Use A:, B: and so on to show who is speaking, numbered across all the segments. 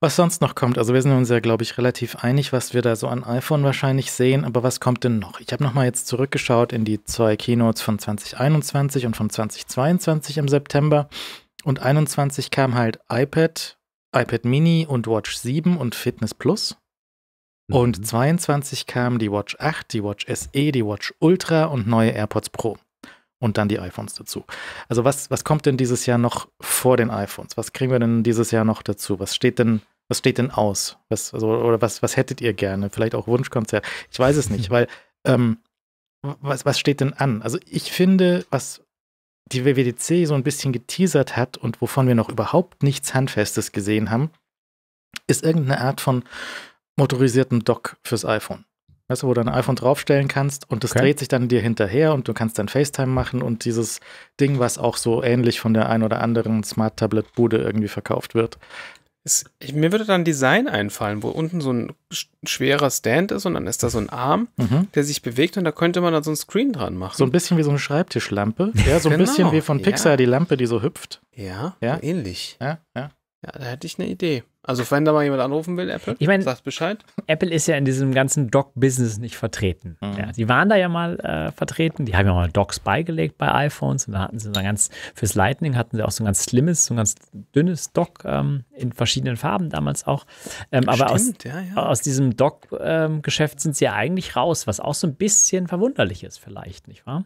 A: was sonst noch kommt. Also wir sind uns ja, glaube ich, relativ einig, was wir da so an iPhone wahrscheinlich sehen. Aber was kommt denn noch? Ich habe nochmal jetzt zurückgeschaut in die zwei Keynotes von 2021 und von 2022 im September. Und 21 kam halt iPad, iPad Mini und Watch 7 und Fitness Plus. Und 22 mhm. kamen die Watch 8, die Watch SE, die Watch Ultra und neue AirPods Pro und dann die iPhones dazu. Also was, was kommt denn dieses Jahr noch vor den iPhones? Was kriegen wir denn dieses Jahr noch dazu? Was steht denn, was steht denn aus? Was, also, oder was, was hättet ihr gerne? Vielleicht auch Wunschkonzert? Ich weiß es nicht, weil ähm, was, was steht denn an? Also ich finde, was die WWDC so ein bisschen geteasert hat und wovon wir noch überhaupt nichts Handfestes gesehen haben, ist irgendeine Art von motorisiertem Dock fürs iPhone. Weißt du, wo du dein iPhone draufstellen kannst und das okay. dreht sich dann dir hinterher und du kannst dann FaceTime machen und dieses Ding, was auch so ähnlich von der ein oder anderen Smart Tablet Bude irgendwie verkauft wird.
B: Es, ich, mir würde dann Design einfallen, wo unten so ein schwerer Stand ist und dann ist da so ein Arm, mhm. der sich bewegt und da könnte man dann so ein Screen dran machen. So ein
A: bisschen wie so eine Schreibtischlampe. Ja, so ein genau. bisschen wie von Pixar ja. die Lampe, die so hüpft.
B: Ja, ja. ähnlich. Ja, ja. Ja, da hätte ich eine Idee. Also, wenn da mal jemand anrufen will, Apple, ich mein, sagt Bescheid. Apple ist ja in diesem ganzen Dock-Business nicht
C: vertreten. Mhm. Ja, die waren da ja mal äh, vertreten. Die haben ja mal Docks beigelegt bei iPhones und da hatten sie dann ganz, fürs Lightning hatten sie auch so ein ganz slimmes, so ein ganz dünnes Dock ähm, in verschiedenen Farben damals auch. Ähm, aber Stimmt, aus, ja, ja. aus diesem Dock-Geschäft ähm, sind sie ja eigentlich raus, was auch so ein bisschen verwunderlich ist, vielleicht, nicht wahr?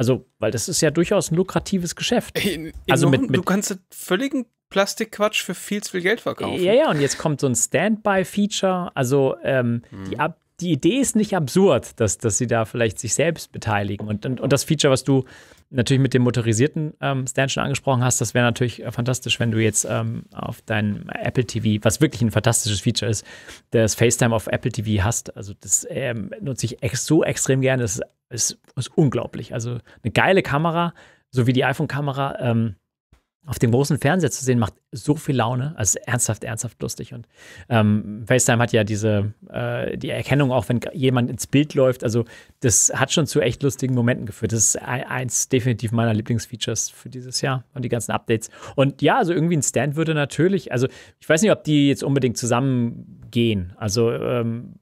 C: Also, weil das ist ja durchaus ein lukratives Geschäft.
B: In, also mit, mit, du
C: kannst völligen
B: Plastikquatsch für viel zu viel Geld
C: verkaufen. Ja, ja, und jetzt kommt so ein Standby-Feature. Also ähm, hm. die, Ab die Idee ist nicht absurd, dass, dass sie da vielleicht sich selbst beteiligen. Und, und, und das Feature, was du natürlich mit dem motorisierten ähm, Stand schon angesprochen hast, das wäre natürlich äh, fantastisch, wenn du jetzt ähm, auf dein Apple TV, was wirklich ein fantastisches Feature ist, das FaceTime auf Apple TV hast. Also das ähm, nutze ich ex so extrem gerne, das ist, ist, ist, unglaublich. Also eine geile Kamera, so wie die iPhone-Kamera, ähm, auf dem großen Fernseher zu sehen, macht so viel Laune. Also ernsthaft, ernsthaft lustig. Und ähm, FaceTime hat ja diese, äh, die Erkennung, auch wenn jemand ins Bild läuft. Also das hat schon zu echt lustigen Momenten geführt. Das ist e-, eins definitiv meiner Lieblingsfeatures für dieses Jahr und die ganzen Updates. Und ja, also irgendwie ein Stand würde natürlich, also ich weiß nicht, ob die jetzt unbedingt zusammengehen. Also ähm,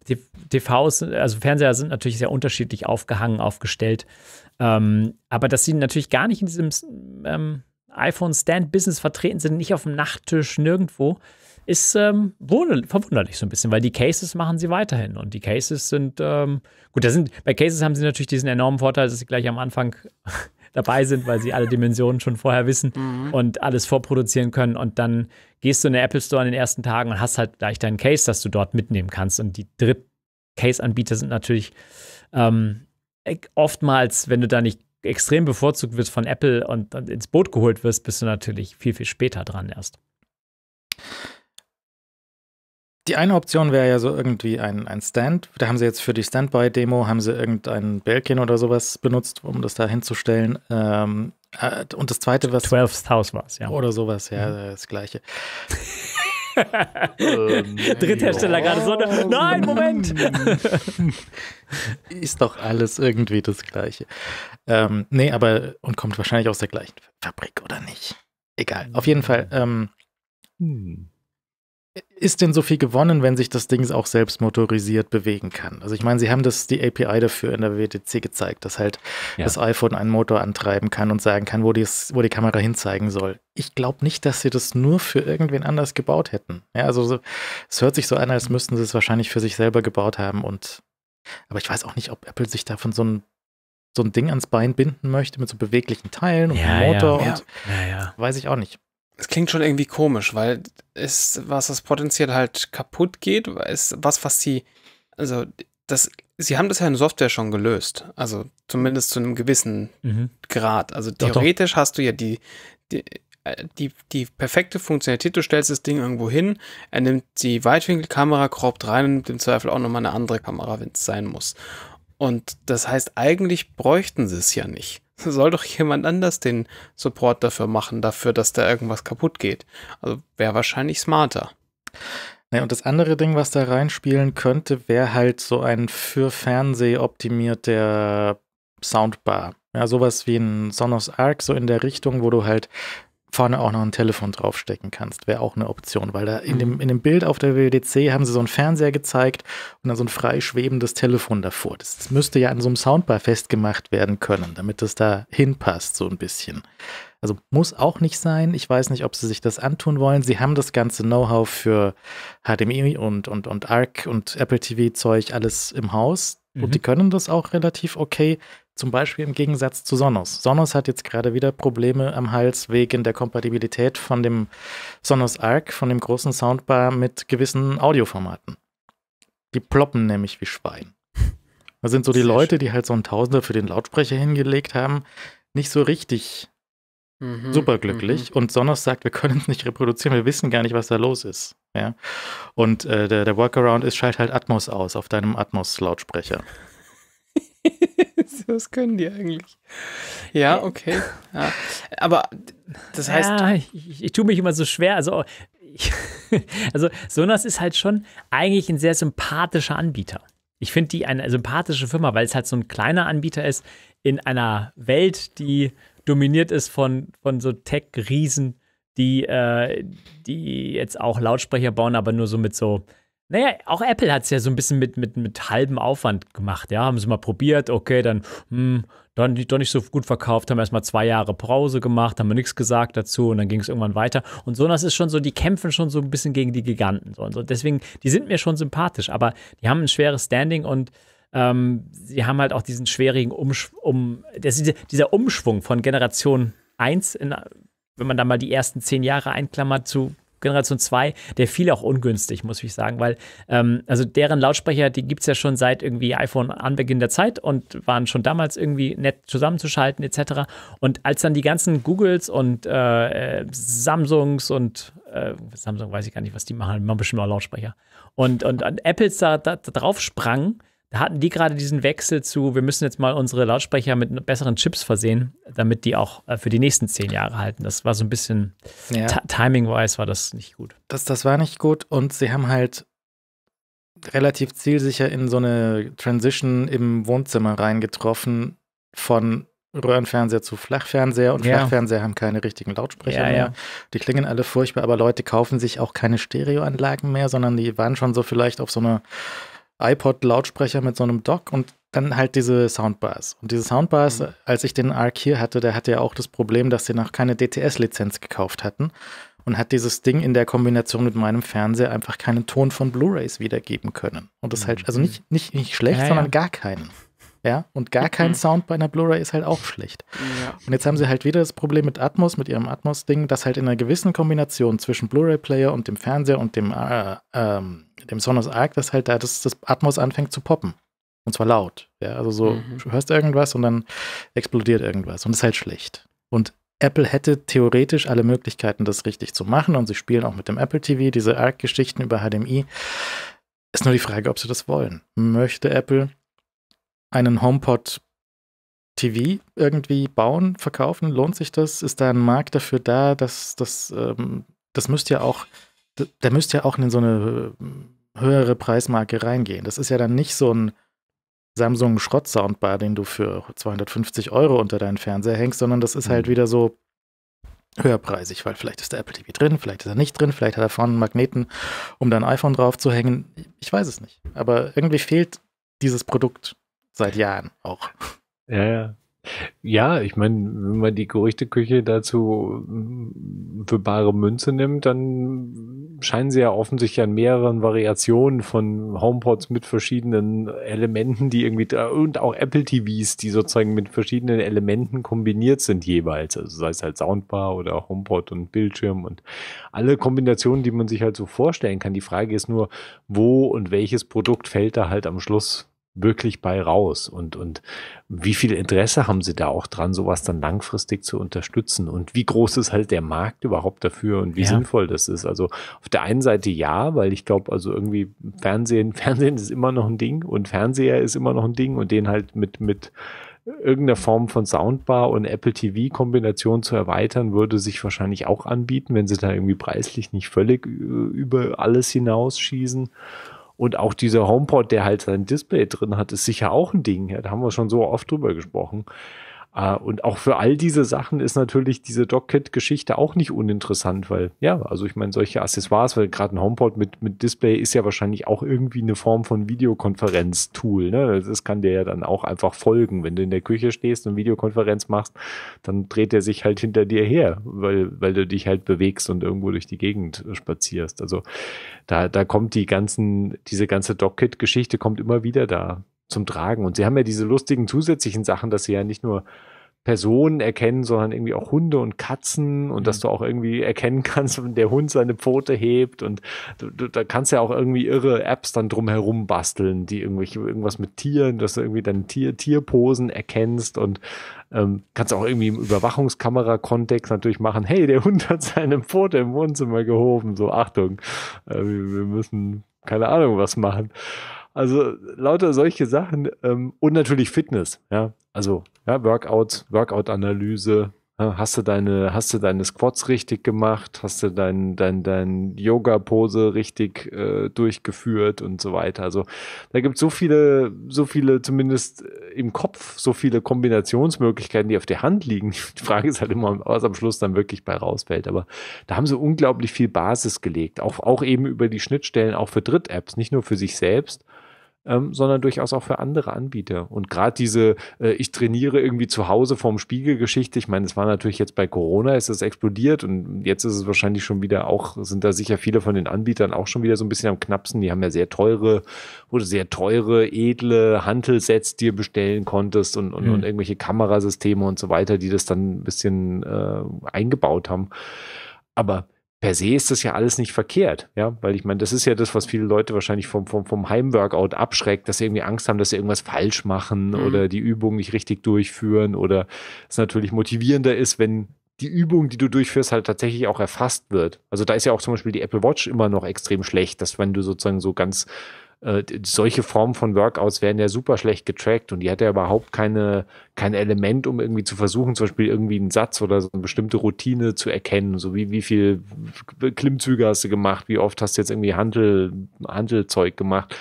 C: TVs, also Fernseher sind natürlich sehr unterschiedlich aufgehangen, aufgestellt. Ähm, aber dass sie natürlich gar nicht in diesem ähm, iPhone-Stand-Business vertreten sind, nicht auf dem Nachttisch, nirgendwo, ist ähm, verwunderlich so ein bisschen, weil die Cases machen sie weiterhin. Und die Cases sind, ähm, gut, da sind, bei Cases haben sie natürlich diesen enormen Vorteil, dass sie gleich am Anfang dabei sind, weil sie alle Dimensionen schon vorher wissen mhm. und alles vorproduzieren können. Und dann gehst du in den Apple Store in den ersten Tagen und hast halt gleich deinen Case, das du dort mitnehmen kannst. Und die Dritt-Case-Anbieter sind natürlich ähm, e-, oftmals, wenn du da nicht extrem bevorzugt wirst von Apple und, und ins Boot geholt wirst, bist du natürlich viel, viel später dran erst.
A: Die eine Option wäre ja so irgendwie ein, ein Stand. Da haben sie jetzt für die Standby-Demo, haben sie irgendein Belkin oder sowas benutzt, um das da hinzustellen. Ähm, äh, und das zweite, was. 12th House war es, ja. Oder sowas, ja, mhm. das gleiche. Ähm, Dritthersteller gerade so.
C: Oh. Nein, Moment!
A: ist doch alles irgendwie das Gleiche. Ähm, nee, aber und kommt wahrscheinlich aus der gleichen Fabrik oder nicht. Egal. Auf jeden Fall. Hm. Ähm, hm ist denn so viel gewonnen, wenn sich das Ding auch selbst motorisiert bewegen kann? Also ich meine, sie haben das die API dafür in der WTC gezeigt, dass halt ja. das iPhone einen Motor antreiben kann und sagen kann, wo, dies, wo die Kamera hinzeigen soll. Ich glaube nicht, dass sie das nur für irgendwen anders gebaut hätten. Ja, also es hört sich so an, als müssten sie es wahrscheinlich für sich selber gebaut haben und aber ich weiß auch nicht, ob Apple sich davon so ein so ein Ding ans Bein binden möchte mit so beweglichen Teilen und ja,
B: Motor ja, und weiß ich auch nicht es klingt schon irgendwie komisch, weil es, was das potenziell halt kaputt geht, ist was, was sie, also das, sie haben das ja in Software schon gelöst. Also zumindest zu einem gewissen mhm. Grad. Also doch, theoretisch doch. hast du ja die, die, äh, die, die perfekte Funktionalität, du stellst das Ding irgendwo hin, er nimmt die Weitwinkelkamera, kroppt rein und nimmt im Zweifel auch nochmal eine andere Kamera, wenn es sein muss. Und das heißt, eigentlich bräuchten sie es ja nicht. Soll doch jemand anders den Support dafür machen, dafür, dass da irgendwas kaputt geht. Also wäre wahrscheinlich smarter.
A: Ja, und das andere Ding, was da reinspielen könnte, wäre halt so ein für Fernseh optimierter Soundbar. Ja, sowas wie ein Sonos Arc, so in der Richtung, wo du halt vorne auch noch ein Telefon draufstecken kannst, wäre auch eine Option, weil da in mhm. dem, in dem Bild auf der WWDC haben sie so einen Fernseher gezeigt und dann so ein frei schwebendes Telefon davor. Das, das müsste ja an so einem Soundbar festgemacht werden können, damit das da hinpasst, so ein bisschen. Also muss auch nicht sein. Ich weiß nicht, ob sie sich das antun wollen. Sie haben das ganze Know-how für HDMI und, und, und ARC und Apple TV-Zeug alles im Haus. Mhm. Und die mhm. können das auch relativ okay, zum Beispiel im Gegensatz zu Sonos. Sonos hat jetzt gerade wieder Probleme am Hals wegen der Kompatibilität von dem Sonos Arc, von dem großen Soundbar mit gewissen Audioformaten. Die ploppen nämlich wie Schwein. Da sind so die Sehr Leute, die halt so ein Tausender für den Lautsprecher hingelegt haben, nicht so richtig mhm, superglücklich. Mhm. Und Sonos sagt, wir können es nicht reproduzieren, wir wissen gar nicht, was da los ist. Ja? Und äh, der, der, Workaround ist, schalt halt Atmos aus auf deinem Atmos-Lautsprecher.
B: Was können die eigentlich? Ja, okay. Ja.
C: Aber das heißt. Ja, ich, ich tue mich immer so schwer. Also, ich, also, Sonos ist halt schon eigentlich ein sehr sympathischer Anbieter. Ich finde die eine sympathische Firma, weil es halt so ein kleiner Anbieter ist in einer Welt, die dominiert ist von, von so Tech-Riesen die, äh, die jetzt auch Lautsprecher bauen, aber nur so mit so. Naja, auch Apple hat es ja so ein bisschen mit, mit, mit halbem Aufwand gemacht, ja. Haben sie mal probiert, okay, dann, hm, dann doch nicht so gut verkauft, haben erstmal zwei Jahre Pause gemacht, haben nichts gesagt dazu und dann ging es irgendwann weiter. Und so, das ist schon so, die kämpfen schon so ein bisschen gegen die Giganten. So und so. Deswegen, die sind mir schon sympathisch, aber die haben ein schweres Standing und ähm, sie haben halt auch diesen schwierigen Umschwung, um, dieser Umschwung von Generation 1 in wenn man da mal die ersten zehn Jahre einklammert zu Generation 2, der fiel auch ungünstig, muss ich sagen, weil ähm, also deren Lautsprecher, die gibt es ja schon seit irgendwie iPhone an Beginn der Zeit und waren schon damals irgendwie nett zusammenzuschalten etc. Und als dann die ganzen Googles und äh, Samsungs und äh, Samsung weiß ich gar nicht, was die machen, man bestimmt auch Lautsprecher und, und, und Apples da, da, da drauf sprangen, da hatten die gerade diesen Wechsel zu, wir müssen jetzt mal unsere Lautsprecher mit besseren Chips versehen, damit die auch äh, für die nächsten zehn Jahre halten. Das war so ein bisschen, ja. timing-wise war das nicht gut.
A: Das, das war nicht gut und sie haben halt relativ zielsicher in so eine Transition im Wohnzimmer reingetroffen von Röhrenfernseher zu Flachfernseher und ja. Flachfernseher haben keine richtigen Lautsprecher ja, mehr. Ja. Die klingen alle furchtbar, aber Leute kaufen sich auch keine Stereoanlagen mehr, sondern die waren schon so vielleicht auf so einer iPod-Lautsprecher mit so einem Dock und dann halt diese Soundbars. Und diese Soundbars, mhm. als ich den Arc hier hatte, der hatte ja auch das Problem, dass sie noch keine DTS-Lizenz gekauft hatten und hat dieses Ding in der Kombination mit meinem Fernseher einfach keinen Ton von Blu-rays wiedergeben können. Und das mhm. halt, also mhm. nicht, nicht, nicht schlecht, ja, sondern ja. gar keinen. Ja, und gar mhm. kein Sound bei einer Blu-ray ist halt auch schlecht. Ja. Und jetzt haben sie halt wieder das Problem mit Atmos, mit ihrem Atmos-Ding, dass halt in einer gewissen Kombination zwischen Blu-ray-Player und dem Fernseher und dem äh, ähm, dem Sonos Arc, dass halt da das, das Atmos anfängt zu poppen. Und zwar laut. Ja? Also so, mhm. du hörst irgendwas und dann explodiert irgendwas. Und das ist halt schlecht. Und Apple hätte theoretisch alle Möglichkeiten, das richtig zu machen. Und sie spielen auch mit dem Apple TV diese Arc-Geschichten über HDMI. Ist nur die Frage, ob sie das wollen. Möchte Apple einen HomePod TV irgendwie bauen, verkaufen? Lohnt sich das? Ist da ein Markt dafür da? Dass, dass, ähm, das müsste ja auch der müsste ja auch in so eine äh, höhere Preismarke reingehen. Das ist ja dann nicht so ein Samsung Schrott-Soundbar, den du für 250 Euro unter deinen Fernseher hängst, sondern das ist halt mhm. wieder so höherpreisig, weil vielleicht ist der Apple TV drin, vielleicht ist er nicht drin, vielleicht hat er vorne einen Magneten, um dein iPhone drauf zu hängen. Ich weiß es nicht. Aber irgendwie fehlt dieses Produkt
D: seit Jahren auch. Ja, ja. Ja, ich meine, wenn man die Gerüchteküche dazu mm, für bare Münze nimmt, dann scheinen sie ja offensichtlich an mehreren Variationen von HomePods mit verschiedenen Elementen, die irgendwie da, und auch Apple TVs, die sozusagen mit verschiedenen Elementen kombiniert sind jeweils, also sei es halt Soundbar oder HomePod und Bildschirm und alle Kombinationen, die man sich halt so vorstellen kann. Die Frage ist nur, wo und welches Produkt fällt da halt am Schluss wirklich bei raus? Und, und wie viel Interesse haben Sie da auch dran, sowas dann langfristig zu unterstützen? Und wie groß ist halt der Markt überhaupt dafür und wie ja. sinnvoll das ist? Also auf der einen Seite ja, weil ich glaube, also irgendwie Fernsehen, Fernsehen ist immer noch ein Ding und Fernseher ist immer noch ein Ding und den halt mit, mit irgendeiner Form von Soundbar und Apple TV Kombination zu erweitern, würde sich wahrscheinlich auch anbieten, wenn sie da irgendwie preislich nicht völlig über alles hinausschießen. Und auch dieser HomePod, der halt sein Display drin hat, ist sicher auch ein Ding. Ja, da haben wir schon so oft drüber gesprochen. Äh, und auch für all diese Sachen ist natürlich diese Dock-Kit-Geschichte auch nicht uninteressant, weil, ja, also ich meine, solche Accessoires, weil gerade ein Homeport mit, mit Display ist ja wahrscheinlich auch irgendwie eine Form von Videokonferenz-Tool. Ne? Das kann dir ja dann auch einfach folgen. Wenn du in der Küche stehst und Videokonferenz machst, dann dreht er sich halt hinter dir her, weil, weil du dich halt bewegst und irgendwo durch die Gegend spazierst. Also da, da kommt die ganzen, diese ganze Dock-Kit-Geschichte kommt immer wieder da zum Tragen. Und sie haben ja diese lustigen zusätzlichen Sachen, dass sie ja nicht nur Personen erkennen, sondern irgendwie auch Hunde und Katzen und mhm. dass du auch irgendwie erkennen kannst, wenn der Hund seine Pfote hebt und du, du, da kannst ja auch irgendwie irre Apps dann drumherum basteln, die irgendwelche irgendwas mit Tieren, dass du irgendwie dann Tier, Tierposen erkennst und ähm, kannst auch irgendwie im Überwachungskamera-Kontext natürlich machen, hey, der Hund hat seine Pfote im Wohnzimmer gehoben, so Achtung, äh, wir, wir müssen keine Ahnung was machen. Also lauter solche Sachen ähm, und natürlich Fitness, ja. Also ja, Workout, Workout-Analyse. Ja, hast du deine, hast du deine Squats richtig gemacht? Hast du dein, dein, dein Yoga-Pose richtig äh, durchgeführt und so weiter? Also da gibt es so viele, so viele, zumindest äh, im Kopf, so viele Kombinationsmöglichkeiten, die auf der Hand liegen. Die Frage ist halt immer, was am Schluss dann wirklich bei rausfällt. Aber da haben sie unglaublich viel Basis gelegt. Auch, auch eben über die Schnittstellen, auch für Dritt-Apps, nicht nur für sich selbst, ähm, sondern durchaus auch für andere Anbieter. Und gerade diese, äh, ich trainiere irgendwie zu Hause vorm Spiegel Geschichte, ich meine, es war natürlich jetzt bei Corona, ist das explodiert und jetzt ist es wahrscheinlich schon wieder auch, sind da sicher viele von den Anbietern auch schon wieder so ein bisschen am Knapsen. Die haben ja sehr teure oder sehr teure, edle hantel die ihr bestellen konntest und, und, mhm. und irgendwelche Kamerasysteme und so weiter, die das dann ein bisschen äh, eingebaut haben. Aber per se ist das ja alles nicht verkehrt, ja, weil ich meine, das ist ja das, was viele Leute wahrscheinlich vom, vom, vom Heimworkout abschreckt, dass sie irgendwie Angst haben, dass sie irgendwas falsch machen mhm. oder die Übung nicht richtig durchführen oder es natürlich motivierender ist, wenn die Übung, die du durchführst, halt tatsächlich auch erfasst wird. Also da ist ja auch zum Beispiel die Apple Watch immer noch extrem schlecht, dass wenn du sozusagen so ganz äh, solche Formen von Workouts werden ja super schlecht getrackt und die hat ja überhaupt keine, kein Element, um irgendwie zu versuchen, zum Beispiel irgendwie einen Satz oder so eine bestimmte Routine zu erkennen. So wie, wie viel Klimmzüge hast du gemacht, wie oft hast du jetzt irgendwie Handel, Handelzeug gemacht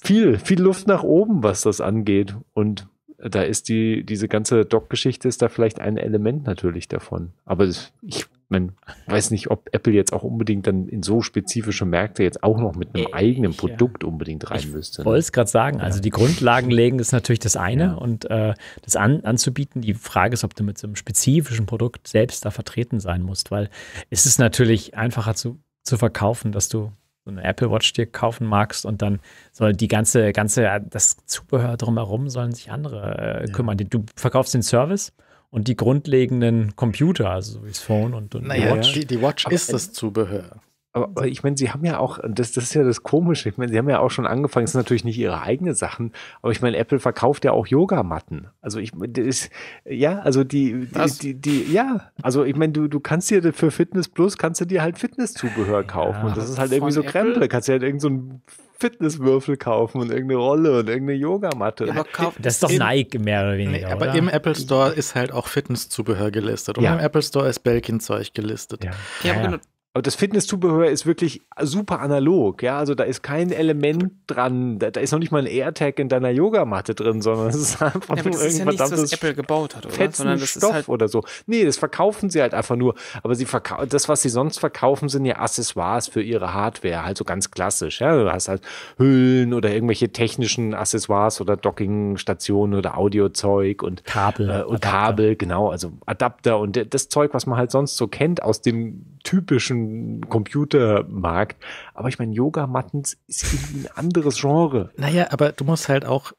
D: viel, viel Luft nach oben, was das angeht. Und da ist die, diese ganze Doc-Geschichte ist da vielleicht ein Element natürlich davon. Aber ich man weiß nicht, ob Apple jetzt auch unbedingt dann in so spezifische Märkte jetzt auch noch mit einem ich, äh, eigenen Produkt ja. unbedingt rein ich müsste. Ich ne? wollte es
C: gerade sagen. Also die Grundlagen legen ist natürlich das eine ja. und äh, das an, anzubieten. Die Frage ist, ob du mit so einem spezifischen Produkt selbst da vertreten sein musst, weil es ist natürlich einfacher zu, zu verkaufen, dass du so eine Apple Watch dir kaufen magst und dann soll die ganze, ganze, das Zubehör drumherum sollen sich andere äh, kümmern. Ja. Du verkaufst den Service und die grundlegenden Computer, also wie das Phone und, und naja, die Watch. Die, die Watch aber ist äh,
A: das Zubehör.
D: Aber, ich meine, sie haben ja auch, das, das ist ja das Komische, ich meine, sie haben ja auch schon angefangen, es sind natürlich nicht ihre eigenen Sachen, aber ich meine, Apple verkauft ja auch Yogamatten. Also ich, das ist, ja, also die, die, die, die, ja, also ich meine, du, du kannst dir für Fitness Plus, kannst du dir halt Fitnesszubehör kaufen ja, und das ist halt irgendwie so Krempel, kannst du halt irgend so ein Fitnesswürfel kaufen und irgendeine Rolle und irgendeine Yogamatte. Ja, das ist doch Nike
C: mehr oder weniger. Nee,
D: aber oder?
A: im Apple Store ist halt auch Fitnesszubehör gelistet und ja. im Apple Store ist Belkin-Zeug gelistet. Ja, ja, ja. genau. Aber das Fitnesszubehör
D: ist wirklich super analog, ja. Also da ist kein Element dran, da, da ist noch nicht mal ein AirTag in deiner Yogamatte drin, sondern es ist einfach ja, nur das irgendein ja nichts, was Apple
B: gebaut hat, oder? Sondern das Stoff halt
D: oder so. Nee, das verkaufen sie halt einfach nur. Aber sie verkaufen das, was sie sonst verkaufen, sind ja Accessoires für ihre Hardware, halt so ganz klassisch. Ja, du hast halt Hüllen oder irgendwelche technischen Accessoires oder Dockingstationen oder Audiozeug und Kabel äh, und Adapter. Kabel, genau, also Adapter und das Zeug, was man halt sonst so kennt aus dem typischen Computermarkt.
A: Aber ich meine, Yogamatten ist irgendwie ein anderes Genre. Naja, aber du musst halt auch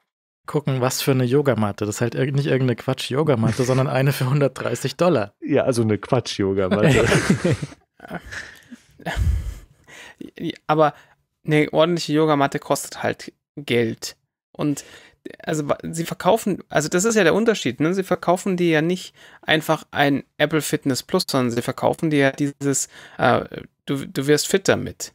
A: gucken, was für eine Yogamatte. Das ist halt nicht irgendeine Quatsch-Yogamatte, sondern eine für 130 Dollar.
D: Ja, also eine Quatsch-Yogamatte.
B: aber eine ordentliche Yogamatte kostet halt Geld. Und also sie verkaufen, also das ist ja der Unterschied, ne? Sie verkaufen dir ja nicht einfach ein Apple Fitness Plus, sondern sie verkaufen dir ja dieses, äh, du, du wirst fit damit.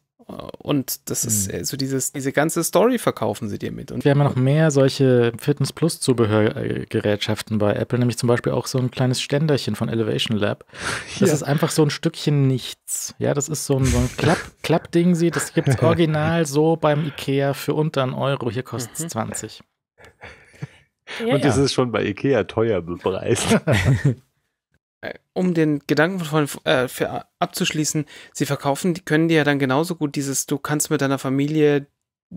B: Und das ist mhm. so dieses, diese ganze Story verkaufen sie dir mit. Und wir haben ja noch
A: mehr solche Fitness Plus Zubehörgerätschaften bei Apple, nämlich zum Beispiel auch so ein kleines Ständerchen von Elevation Lab. Das ja. ist einfach so ein Stückchen nichts. Ja, das ist so ein, so ein Klapp, Klappding, sie, das gibt es original so beim Ikea für unter einen Euro. Hier kostet es mhm. 20.
D: Ja, und das ist schon bei Ikea teuer bepreist.
B: Äh, um den Gedanken von äh, abzuschließen, sie verkaufen, die können dir ja dann genauso gut dieses, du kannst mit deiner Familie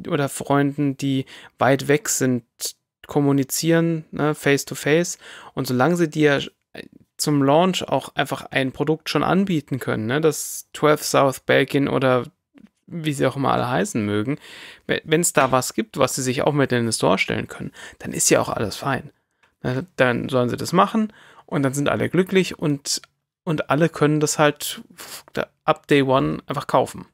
B: oder Freunden, die weit weg sind, kommunizieren, ne, face to face. Und solange sie dir äh, zum Launch auch einfach ein Produkt schon anbieten können, ne, das 12 South Bacon oder wie sie auch immer alle heißen mögen, wenn es da was gibt, was sie sich auch mit in den Store stellen können, dann ist ja auch alles fein. Dann sollen sie das machen und dann sind alle glücklich und, und alle können das halt ab Day One einfach kaufen.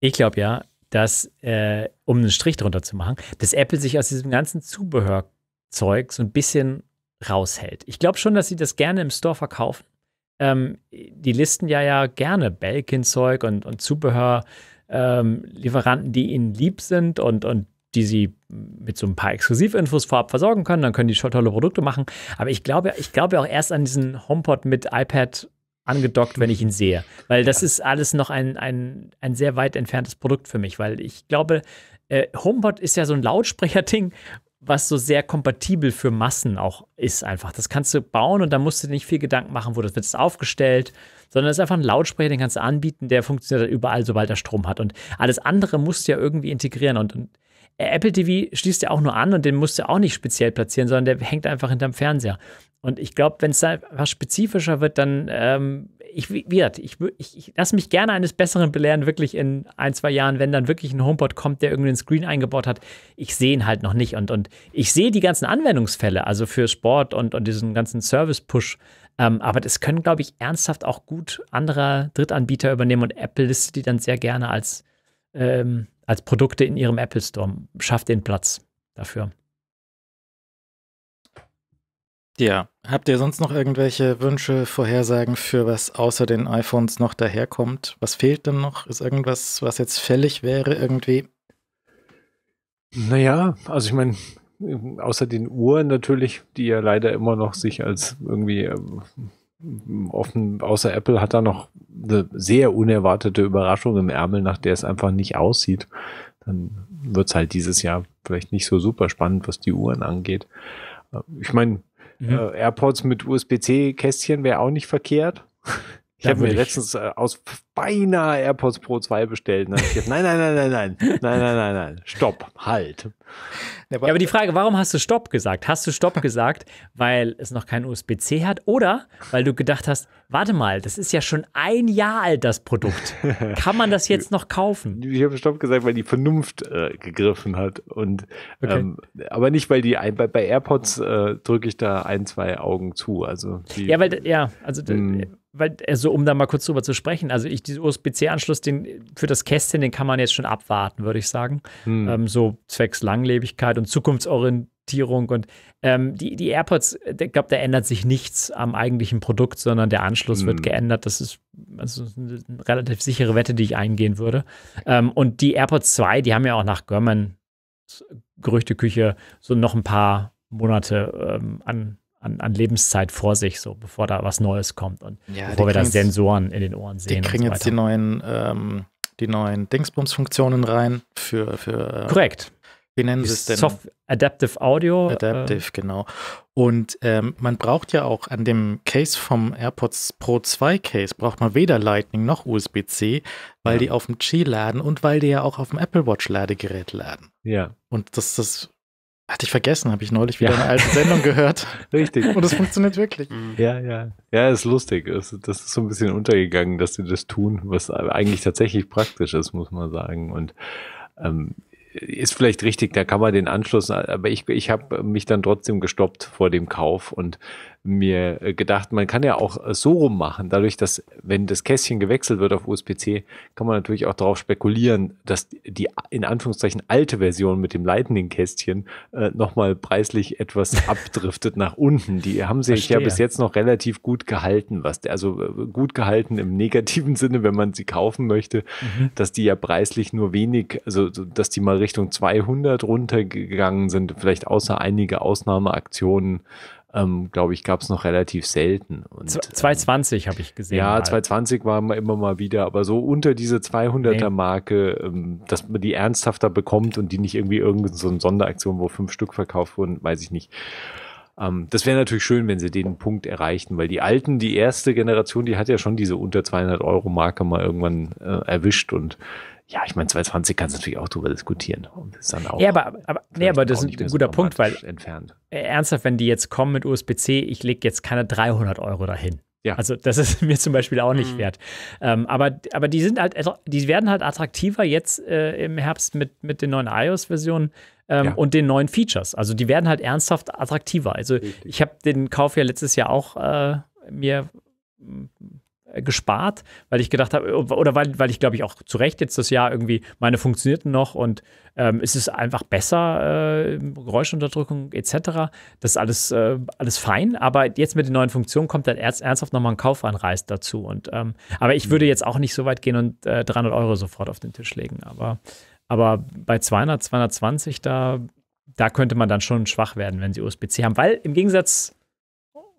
C: Ich glaube ja, dass, äh, um einen Strich drunter zu machen, dass Apple sich aus diesem ganzen Zubehörzeug so ein bisschen raushält. Ich glaube schon, dass sie das gerne im Store verkaufen. Ähm, die listen ja ja gerne Belkin-Zeug und, und Zubehör ähm, Lieferanten, die ihnen lieb sind und, und die sie mit so ein paar Exklusivinfos vorab versorgen können. Dann können die schon tolle Produkte machen. Aber ich glaube, ich glaube auch erst an diesen HomePod mit iPad angedockt, wenn ich ihn sehe. Weil das ja. ist alles noch ein, ein, ein sehr weit entferntes Produkt für mich, weil ich glaube, äh, HomePod ist ja so ein Lautsprecher-Ding, was so sehr kompatibel für Massen auch ist einfach. Das kannst du bauen und da musst du nicht viel Gedanken machen, wo das wird aufgestellt, sondern es ist einfach ein Lautsprecher, den kannst du anbieten, der funktioniert überall, sobald er Strom hat. Und alles andere musst du ja irgendwie integrieren und, und Apple TV schließt ja auch nur an und den musst du auch nicht speziell platzieren, sondern der hängt einfach hinterm Fernseher. Und ich glaube, wenn es einfach spezifischer wird, dann, ähm, ich, wird, ich, ich, ich lasse mich gerne eines Besseren belehren, wirklich in ein, zwei Jahren, wenn dann wirklich ein HomePod kommt, der irgendeinen Screen eingebaut hat. Ich sehe ihn halt noch nicht. Und, und ich sehe die ganzen Anwendungsfälle, also für Sport und, und diesen ganzen Service-Push. Ähm, aber das können, glaube ich, ernsthaft auch gut andere Drittanbieter übernehmen. Und Apple listet die dann sehr gerne als, ähm, als Produkte in ihrem Apple Store, schafft den Platz dafür. Ja. Habt ihr sonst noch irgendwelche
A: Wünsche, Vorhersagen für was außer den iPhones noch daherkommt? Was fehlt denn noch? Ist irgendwas, was jetzt fällig wäre irgendwie? Naja, also ich meine,
D: außer den Uhren natürlich, die ja leider immer noch sich als irgendwie ähm, offen, außer Apple hat da noch eine sehr unerwartete Überraschung im Ärmel, nach der es einfach nicht aussieht. Dann wird es halt dieses Jahr vielleicht nicht so super spannend, was die Uhren angeht. Äh, ich meine, äh, mhm. Äh, AirPods mit USB-C-Kästchen wäre auch nicht verkehrt. Ich habe mir letztens äh, aus beinahe AirPods Pro 2
C: bestellt. Ne? Ich hab, nein, nein, nein, nein, nein, nein, nein, nein, nein, stopp, halt. Ja, aber die Frage, warum hast du Stopp gesagt? Hast du Stopp gesagt, weil es noch kein USB-C hat oder weil du gedacht hast, warte mal, das ist ja schon ein Jahr alt, das Produkt. Kann man das jetzt noch kaufen? Ich habe Stopp gesagt, weil die Vernunft äh, gegriffen hat. Und, okay. ähm,
D: aber nicht, weil die, bei, bei AirPods äh, drücke ich da ein, zwei Augen zu. Also die, ja, weil,
C: ja, also. Ähm, weil, also um da mal kurz drüber zu sprechen, also ich, diesen USB-C-Anschluss den für das Kästchen, den kann man jetzt schon abwarten, würde ich sagen. Hm. Ähm, so zwecks Langlebigkeit und Zukunftsorientierung und ähm, die, die AirPods, ich glaube, da ändert sich nichts am eigentlichen Produkt, sondern der Anschluss hm. wird geändert. Das ist also eine relativ sichere Wette, die ich eingehen würde. Ähm, und die AirPods 2, die haben ja auch nach Görman Gerüchteküche so noch ein paar Monate ähm, an an, an, Lebenszeit vor sich, so bevor da was Neues kommt und ja, bevor wir da Sensoren in den Ohren sehen. Die kriegen so jetzt die
A: neuen, ähm, die neuen Dingsbums-Funktionen rein für, für äh, Korrekt. Wie nennen sie es denn? Soft Adaptive Audio. Äh, Adaptive, äh, genau. Und ähm, man braucht ja auch an dem Case vom AirPods Pro 2 Case, braucht man weder Lightning noch USB-C, weil ja. die auf dem G laden und weil die ja auch auf dem Apple Watch Ladegerät laden. Ja. Und das, das hatte ich vergessen, habe ich neulich wieder ja. eine alte Sendung gehört. Richtig. Und es funktioniert wirklich. Mhm. Ja, ja.
D: Ja, ist lustig. Das ist so ein bisschen untergegangen, dass sie das tun, was eigentlich tatsächlich praktisch ist, muss man sagen. Und ähm, ist vielleicht richtig, da kann man den Anschluss, aber ich, ich habe mich dann trotzdem gestoppt vor dem Kauf und mir äh, gedacht, man kann ja auch äh, so rum machen, dadurch, dass wenn das Kästchen gewechselt wird auf USB-C, kann man natürlich auch darauf spekulieren, dass die in Anführungszeichen alte Version mit dem Lightning-Kästchen äh, nochmal preislich etwas abdriftet nach unten. Die haben sich Verstehe. ja bis jetzt noch relativ gut gehalten, was also äh, gut gehalten im negativen Sinne, wenn man sie kaufen möchte, mhm. dass die ja preislich nur wenig, also dass die mal Richtung 200 runtergegangen sind, vielleicht außer einige Ausnahmeaktionen ähm, glaube ich, gab es noch relativ selten.
C: Und, 220 ähm, habe ich gesehen. Ja, mal.
D: 220 waren wir immer mal wieder, aber so unter diese 200er-Marke, ähm, dass man die ernsthafter bekommt und die nicht irgendwie irgendeine so eine Sonderaktion, wo fünf Stück verkauft wurden, weiß ich nicht. Ähm, das wäre natürlich schön, wenn sie den Punkt erreichten, weil die alten, die erste Generation, die hat ja schon diese unter 200 Euro Marke mal irgendwann äh, erwischt und ja, ich meine, 220 kannst du natürlich auch darüber diskutieren. Und ist dann auch ja, aber,
C: aber, nee, aber das ist ein guter so Punkt, weil entfernt. Äh, ernsthaft, wenn die jetzt kommen mit USB-C, ich lege jetzt keine 300 Euro dahin. Ja. Also das ist mir zum Beispiel auch nicht mhm. wert. Ähm, aber, aber die sind halt, also, die werden halt attraktiver jetzt äh, im Herbst mit, mit den neuen iOS-Versionen ähm, ja. und den neuen Features. Also die werden halt ernsthaft attraktiver. Also Richtig. ich habe den Kauf ja letztes Jahr auch äh, mir gespart, weil ich gedacht habe, äh, oder weil, weil ich glaube ich auch zu Recht jetzt das Jahr irgendwie, meine funktionierten noch und ähm, es ist einfach besser, äh, Geräuschunterdrückung etc. Das ist alles, äh, alles fein, aber jetzt mit den neuen Funktionen kommt dann erst, ernsthaft nochmal ein Kaufanreiz dazu. Und, ähm, aber ich würde mhm. jetzt auch nicht so weit gehen und äh, 300 Euro sofort auf den Tisch legen, aber, aber bei 200, 220, da, da könnte man dann schon schwach werden, wenn sie USB-C haben, weil im Gegensatz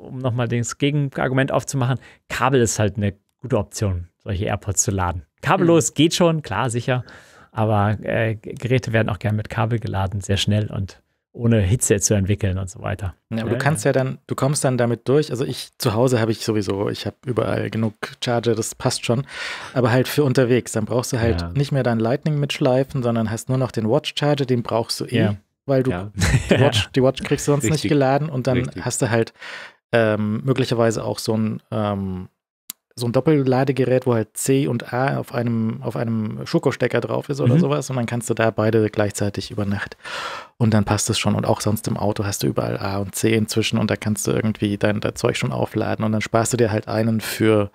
C: um nochmal das Gegenargument aufzumachen, Kabel ist halt eine gute Option, solche AirPods zu laden. Kabellos mhm. geht schon, klar, sicher. Aber äh, Geräte werden auch gern mit Kabel geladen, sehr schnell und ohne Hitze zu entwickeln und so weiter. Ja, aber
A: ja, du kannst ja. ja dann, du kommst dann damit durch. Also ich zu Hause habe ich sowieso, ich habe überall genug Charger, das passt schon. Aber halt für unterwegs, dann brauchst du halt ja. nicht mehr dein Lightning mitschleifen, sondern hast nur noch den Watch Charger, den brauchst du eh, weil du die Watch, die, Watch, kriegst du sonst Richtig. nicht geladen und dann Richtig. hast du halt ähm, möglicherweise auch so ein, ähm, so ein Doppelladegerät, wo halt C und A auf einem, auf einem Schokostecker drauf ist oder mhm. sowas. Und dann kannst du da beide gleichzeitig über Nacht. Und dann passt es schon. Und auch sonst im Auto hast du überall A und C inzwischen. Und da kannst du irgendwie dein, dein Zeug schon aufladen. Und dann sparst du dir halt einen für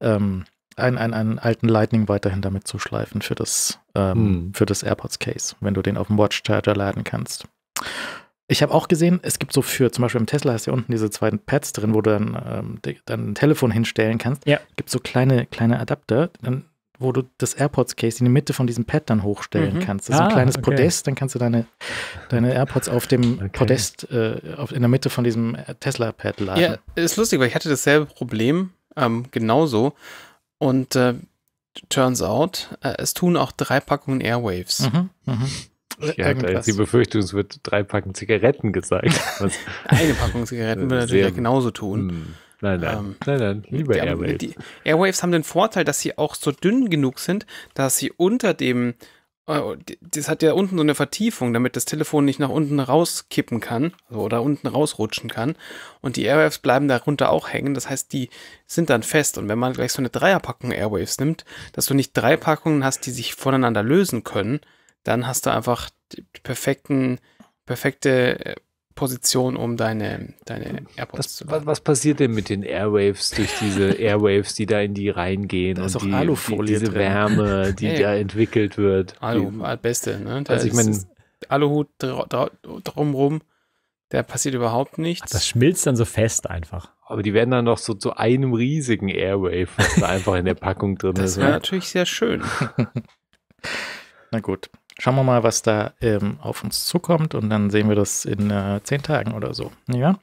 A: ähm, einen, einen, einen alten Lightning weiterhin damit zu schleifen für das, ähm, mhm. für das AirPods Case, wenn du den auf dem Watch Charger laden kannst. Ich habe auch gesehen, es gibt so für, zum Beispiel im Tesla hast du ja unten diese zwei Pads drin, wo du dann ähm, die, dein Telefon hinstellen kannst. Ja. Gibt so kleine, kleine Adapter, dann, wo du das AirPods-Case in die Mitte von diesem Pad dann hochstellen mhm. kannst. Das ist ah, ein kleines okay. Podest, dann kannst du deine, deine AirPods auf dem okay. Podest äh, auf, in der Mitte von diesem äh, Tesla-Pad laden. Ja,
B: ist lustig, weil ich hatte dasselbe Problem, ähm, genauso. Und äh, turns out, äh, es tun auch drei Packungen Airwaves. Mhm, mhm. Ja, irgendwas. die
D: Befürchtung, es wird drei Packungen Zigaretten gezeigt. Eine Packung Zigaretten würde natürlich ja genauso tun.
B: Hm. Nein, nein, ähm, nein, nein, lieber die, Airwaves. Die Airwaves haben den Vorteil, dass sie auch so dünn genug sind, dass sie unter dem, oh, das hat ja unten so eine Vertiefung, damit das Telefon nicht nach unten rauskippen kann oder unten rausrutschen kann. Und die Airwaves bleiben darunter auch hängen. Das heißt, die sind dann fest. Und wenn man gleich so eine Dreierpackung Airwaves nimmt, dass du nicht drei Packungen hast, die sich voneinander lösen können, dann hast du einfach die, perfekten, perfekte äh, Position, um deine, deine AirPods
D: was, zu laden. Was passiert denn mit den Airwaves durch diese Airwaves, die da in die reingehen da und die, Alufolie die, diese drin. Wärme, die hey. da entwickelt wird? Alu, die, Beste, ne? Da also ich meine,
B: Aluhut drumrum, da passiert überhaupt nichts. Ach, das
C: schmilzt dann so fest einfach.
B: Aber die werden dann noch so zu
D: einem riesigen Airwave, was da einfach in der Packung drin das ist. Das wäre natürlich sehr schön.
A: Na gut. Schauen wir mal, was da ähm, auf uns zukommt und dann sehen wir das in äh, zehn Tagen oder so. Ja?